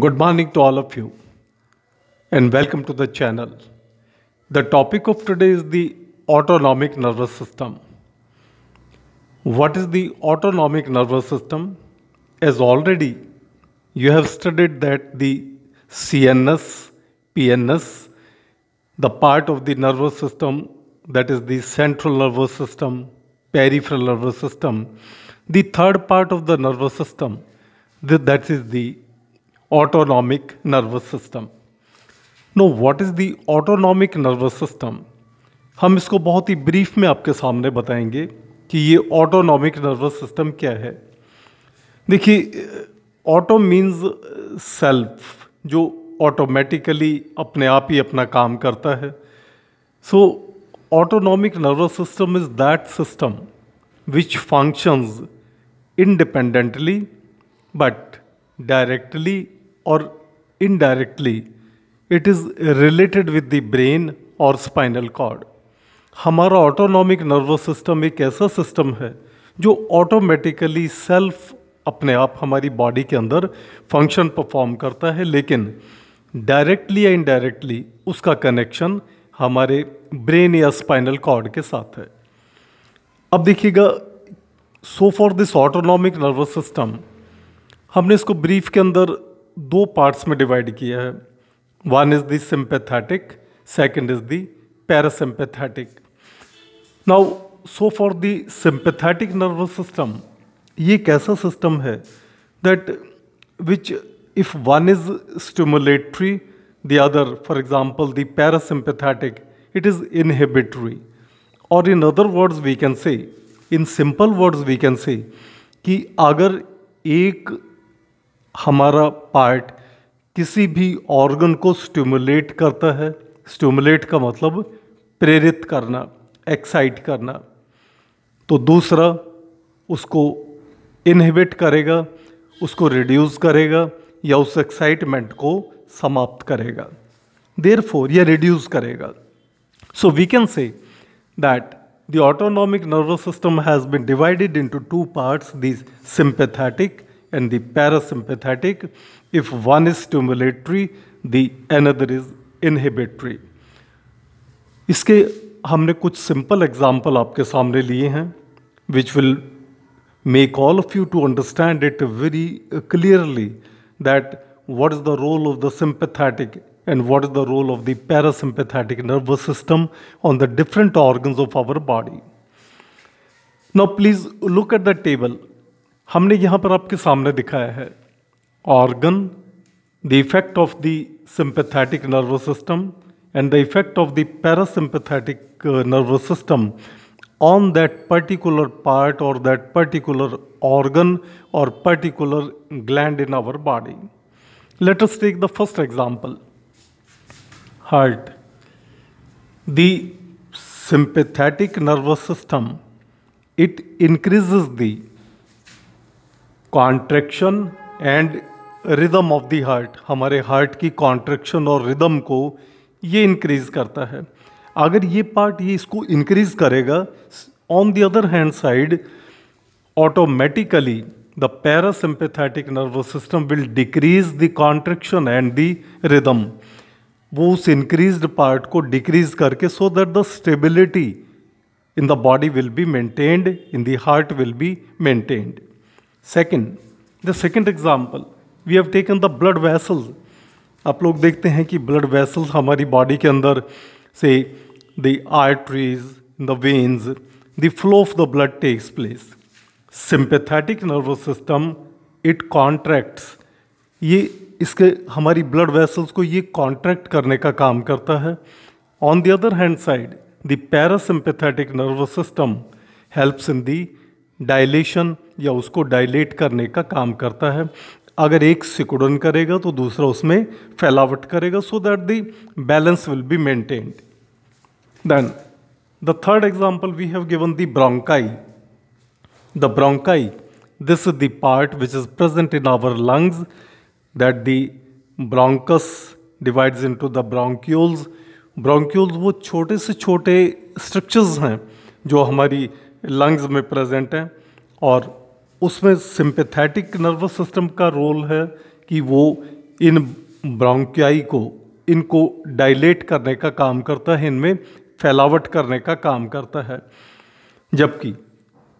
Good morning to all of you and welcome to the channel. The topic of today is the autonomic nervous system. What is the autonomic nervous system? As already you have studied that the CNS, PNS, the part of the nervous system that is the central nervous system, peripheral nervous system, the third part of the nervous system, that is the autonomic nervous system. Now what is the autonomic nervous system हम इसको बहुत ही brief में आपके सामने बताएंगे कि ये autonomic nervous system क्या है देखिए ऑटो मीन्स सेल्फ जो ऑटोमेटिकली अपने आप ही अपना काम करता है so autonomic nervous system is that system which functions independently but directly or indirectly it is related with the brain और स्पाइनल cord हमारा ऑटोनॉमिक नर्वस सिस्टम एक ऐसा सिस्टम है जो ऑटोमेटिकली सेल्फ अपने आप हमारी बॉडी के अंदर फंक्शन परफॉर्म करता है लेकिन डायरेक्टली या इनडायरेक्टली उसका कनेक्शन हमारे ब्रेन या स्पाइनल कॉर्ड के साथ है अब देखिएगा so for this autonomic nervous system हमने इसको ब्रीफ के अंदर दो पार्ट्स में डिवाइड किया है one is the sympathetic second is the parasympathetic now so for the sympathetic nervous system ये एक ऐसा सिस्टम है that which if one is stimulatory the other for example the parasympathetic it is inhibitory और in other words we can say in simple words we can say कि अगर एक हमारा part किसी भी ऑर्गन को स्टिमुलेट करता है स्टिमुलेट का मतलब प्रेरित करना एक्साइट करना तो दूसरा उसको इनहिबिट करेगा उसको रिड्यूस करेगा या उस एक्साइटमेंट को समाप्त करेगा देर फोर या रिड्यूस करेगा so we can say that the autonomic nervous system has been divided into two parts these sympathetic and the parasympathetic. If one is stimulatory, the another is inhibitory. इसके हमने कुछ simple example आपके सामने लिए हैं will make all of you to understand it very clearly. That what is the role of the sympathetic and what is the role of the parasympathetic nervous system on the different organs of our body. Now, please look at the table. हमने यहाँ पर आपके सामने दिखाया है organ the effect of the sympathetic nervous system and the effect of the parasympathetic nervous system on that particular part और that particular organ और particular gland in our body let us take the first example heart the sympathetic nervous system it increases the contraction and rhythm of the heart हमारे heart की contraction और rhythm को ये increase करता है अगर ये पार्ट ये इसको इंक्रीज करेगा on the other hand side automatically the parasympathetic nervous system will decrease the contraction and the rhythm वो उस इंक्रीज पार्ट को डिक्रीज करके so that the stability in the body will be maintained in the heart will be maintained second the second example we have taken the blood vessels आप लोग देखते हैं कि blood vessels हमारी body के अंदर से the arteries the veins the flow of the blood takes place sympathetic nervous system it contracts ये इसके हमारी ब्लड वेसल्स को ये कॉन्ट्रैक्ट करने का काम करता है on the other hand side the parasympathetic nervous system helps in the dilation या उसको डायलेट करने का काम करता है अगर एक सिकुड़न करेगा तो दूसरा उसमें फैलावट करेगा so that the balance will be maintained then the third example we have given the bronchi the bronchi is the part which is present in our lungs that the bronchus bronchus into the bronchioles bronchioles वो छोटे से छोटे structures हैं जो हमारी lungs में present हैं और उसमें सिंपैथेटिक नर्वस सिस्टम का रोल है कि वो इन ब्रोंकियाई को इनको डायलेट करने का काम करता है इनमें फैलावट करने का काम करता है जबकि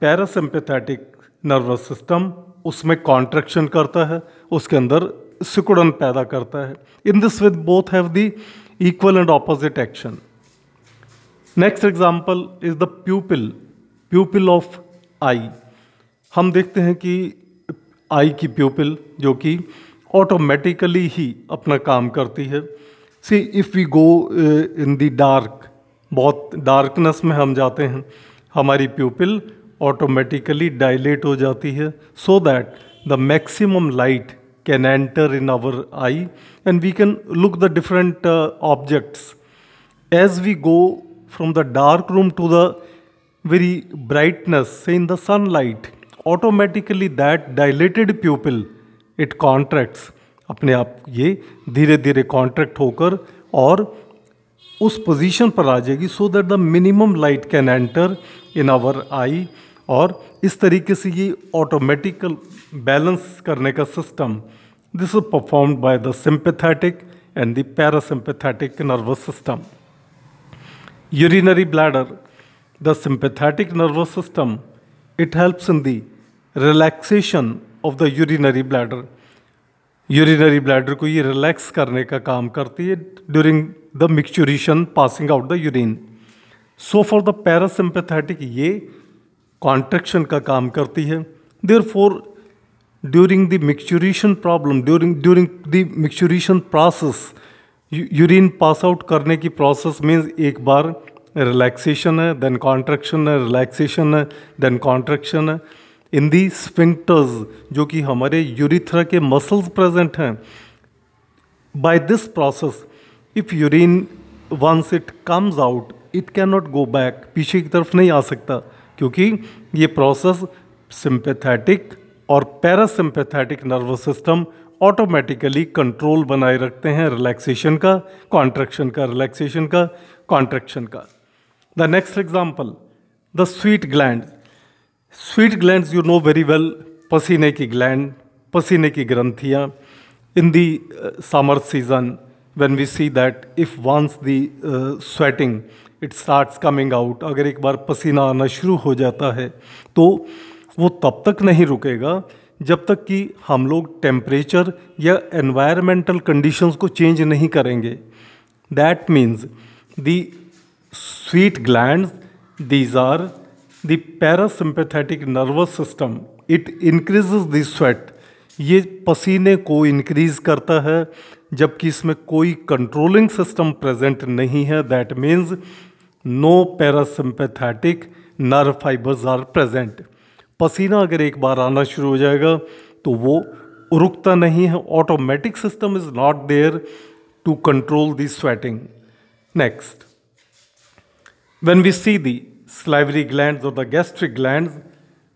पैरासिम्पैथेटिक नर्वस सिस्टम उसमें कॉन्ट्रैक्शन करता है उसके अंदर सिकुड़न पैदा करता है in this with both have the equal and opposite action next example is the pupil pupil of eye हम देखते हैं कि आई की प्यूपिल जो कि ऑटोमेटिकली ही अपना काम करती है see if we go in the dark बहुत डार्कनेस में हम जाते हैं हमारी प्यूपिल ऑटोमेटिकली डायलेट हो जाती है so that the maximum light can enter in our eye and we can look the different objects as we go from the dark room to the very brightness, say in the sunlight, automatically that dilated pupil it contracts अपने आप ये धीरे धीरे contract होकर और उस position पर आ जाएगी so that the minimum light can enter in our eye और इस तरीके से ये ऑटोमेटिकल बैलेंस करने का सिस्टम this is performed by the sympathetic and the parasympathetic nervous system urinary bladder the sympathetic nervous system. It helps in the relaxation of the urinary bladder. Urinary bladder को ये रिलैक्स करने का काम करती है during the micturition passing out the urine so for the parasympathetic ये contraction का काम करती है therefore during the micturition problem during during the micturition process urine pass out करने की प्रोसेस मीन्स एक बार relaxation then contraction relaxation then contraction इन दी स्पिंटर्स जो कि हमारे यूरिथ्रा के मसल्स प्रेजेंट हैं by this process if urine once it comes out it can not go back पीछे की तरफ नहीं आ सकता क्योंकि ये प्रोसेस सिंपैथेटिक और parasympathetic nervous system automatically control बनाए रखते हैं रिलैक्सेशन का कॉन्ट्रैक्शन का रिलैक्सेशन का कॉन्ट्रैक्शन का The next example, the sweet gland. Sweet glands, you know very well, पसीने की ग्लैंड पसीने की ग्रंथियाँ in the summer season when we see that if once the uh, sweating it starts coming out अगर एक बार पसीना आना शुरू हो जाता है तो वो तब तक नहीं रुकेगा जब तक कि हम लोग टेम्परेचर या एनवायरमेंटल कंडीशंस को चेंज नहीं करेंगे that means the sweet gland these are the parasympathetic nervous system it increase the sweat ये पसीने को इंक्रीज करता है जबकि इसमें कोई कंट्रोलिंग सिस्टम प्रेजेंट नहीं है that means no parasympathetic nerve fibers are present पसीना अगर एक बार आना शुरू हो जाएगा तो वो रुकता नहीं है automatic system is not there to control the sweating next When we see the salivary glands or the gastric glands,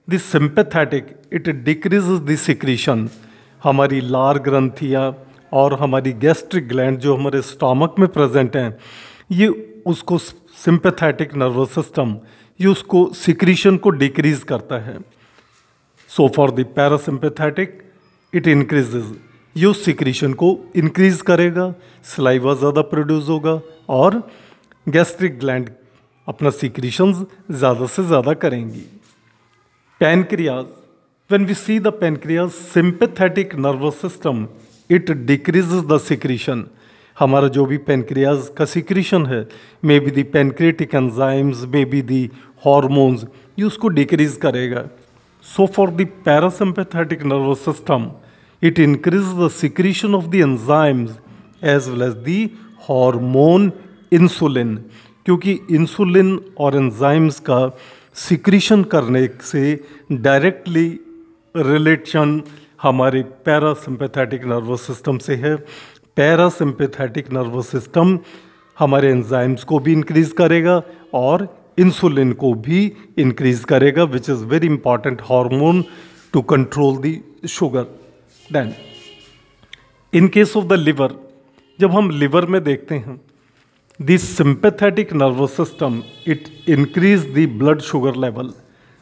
the sympathetic, it decreases the secretion. हमारी लार ग्रंथियाँ और हमारी गैस्ट्रिक ग्लैंड जो हमारे स्टॉमक में प्रेजेंट हैं ये उसको सिंपथेटिक नर्वस सिस्टम ये उसको सिक्रीशन को डिक्रीज करता है so for the parasympathetic it increases ये उस सिक्रीशन को इंक्रीज करेगा स्लाइवा ज़्यादा प्रोड्यूस होगा और गैस्ट्रिक ग्लैंड अपना secretions ज़्यादा से ज़्यादा करेंगी pancreas when we see the pancreas sympathetic nervous system it decrease the secretion हमारा जो भी पेनक्रियाज का सिक्रीशन है may be the pancreatic enzymes may be the hormones ये उसको डिक्रीज करेगा so for the parasympathetic nervous system it increase the secretion of the enzymes as well as the hormone insulin क्योंकि insulin और enzymes का secretion करने से directly relation हमारे parasympathetic nervous system से है पैरासिम्पैथेटिक नर्वस सिस्टम हमारे एंजाइम्स को भी इंक्रीज करेगा और इंसुलिन को भी इंक्रीज करेगा which is very important hormone to control the sugar then in case of the liver जब हम लिवर में देखते हैं the sympathetic nervous system it increase the blood sugar level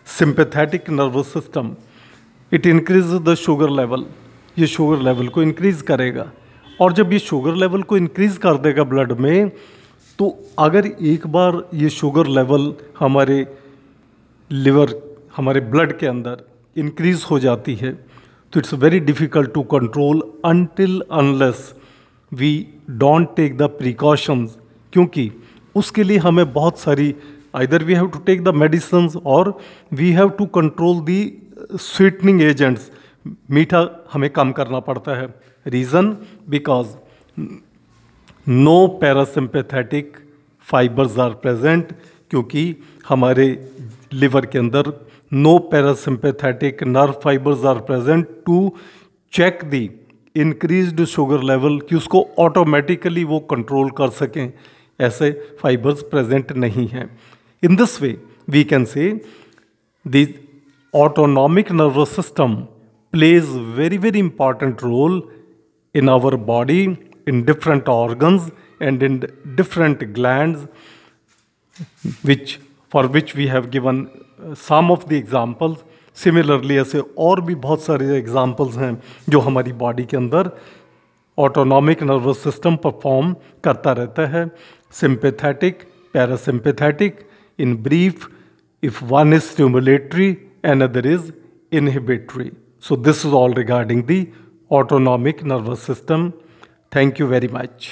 sympathetic nervous system it increases the sugar level ये sugar level को increase करेगा और जब ये शुगर लेवल को इंक्रीज कर देगा ब्लड में तो अगर एक बार ये शुगर लेवल हमारे लिवर हमारे ब्लड के अंदर इंक्रीज हो जाती है तो it's very difficult to control until unless we don't take the precautions क्योंकि उसके लिए हमें बहुत सारी either we have to take the medicine और we have to control the sweetening agents मीठा हमें कम करना पड़ता है reason because no parasympathetic fibers are present क्योंकि हमारे लिवर के अंदर no parasympathetic nerve fibers are present to check the increased sugar level कि उसको ऑटोमेटिकली वो कंट्रोल कर सकें ऐसे फाइबर्स प्रेजेंट नहीं हैं in this way we can say autonomic nervous system plays very very important role in our body in different organs and in different gland which for which we have given some of the examples similarly ऐसे और भी बहुत सारे examples हैं जो हमारी body के अंदर ऑटोनॉमिक नर्वस सिस्टम परफॉर्म करता रहता है sympathetic parasympathetic in brief if one is stimulatory and other is inhibitory so this is all regarding the autonomic nervous system thank you very much